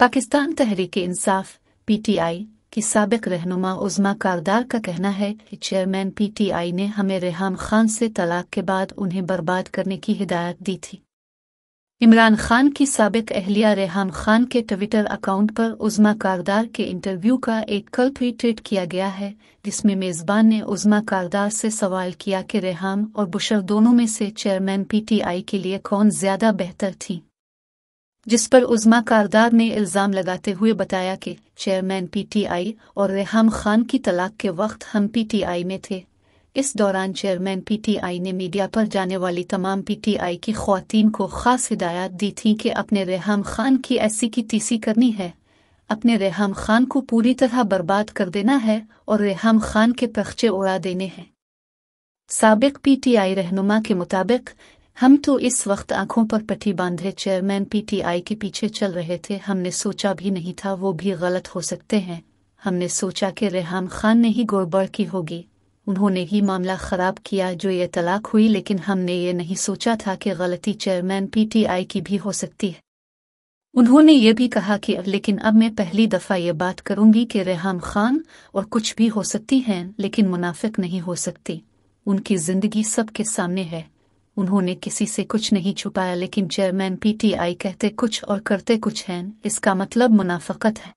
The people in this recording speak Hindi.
पाकिस्तान तहरीक इंसाफ पीटीआई की सबक रहनुमा उजमा कारदार का कहना है कि चेयरमैन पीटीआई ने हमें रेहम खान से तलाक के बाद उन्हें बर्बाद करने की हिदायत दी थी इमरान खान की सबक अहलिया रेहम खान के ट्विटर अकाउंट पर उजमा कारदार के इंटरव्यू का एक कल्प ट्वीट किया गया है जिसमें मेज़बान ने उजमा कारदार से सवाल किया कि रेहम और बुशर दोनों में से चेयरमैन पीटीआई के लिए कौन ज़्यादा बेहतर थी जिस पर उजमा कारदार ने इल्ज़ाम लगाते हुए बताया कि चेयरमैन पीटीआई और रेहम खान की तलाक के वक्त हम पीटीआई में थे इस दौरान चेयरमैन पीटीआई ने मीडिया पर जाने वाली तमाम पीटीआई की खातन को खास हिदायत दी थी कि अपने रेहम खान की ऐसी की तीसी करनी है अपने रेहम खान को पूरी तरह बर्बाद कर देना है और रेहम खान के पखचे उड़ा देने हैं सबक पीटीआई रहनुमा के मुताबिक हम तो इस वक्त आंखों पर पट्टी बांधे चेयरमैन पीटीआई के पीछे चल रहे थे हमने सोचा भी नहीं था वो भी गलत हो सकते हैं हमने सोचा कि रेहम खान ने ही गड़बड़ की होगी उन्होंने ही मामला खराब किया जो ये तलाक हुई लेकिन हमने ये नहीं सोचा था कि गलती चेयरमैन पीटीआई की भी हो सकती है उन्होंने ये भी कहा कि लेकिन अब मैं पहली दफ़ा ये बात करूंगी कि रेहम खान और कुछ भी हो सकती हैं लेकिन मुनाफिक नहीं हो सकती उनकी जिंदगी सबके सामने है उन्होंने किसी से कुछ नहीं छुपाया लेकिन चेयरमैन पीटीआई कहते कुछ और करते कुछ हैं इसका मतलब मुनाफकत है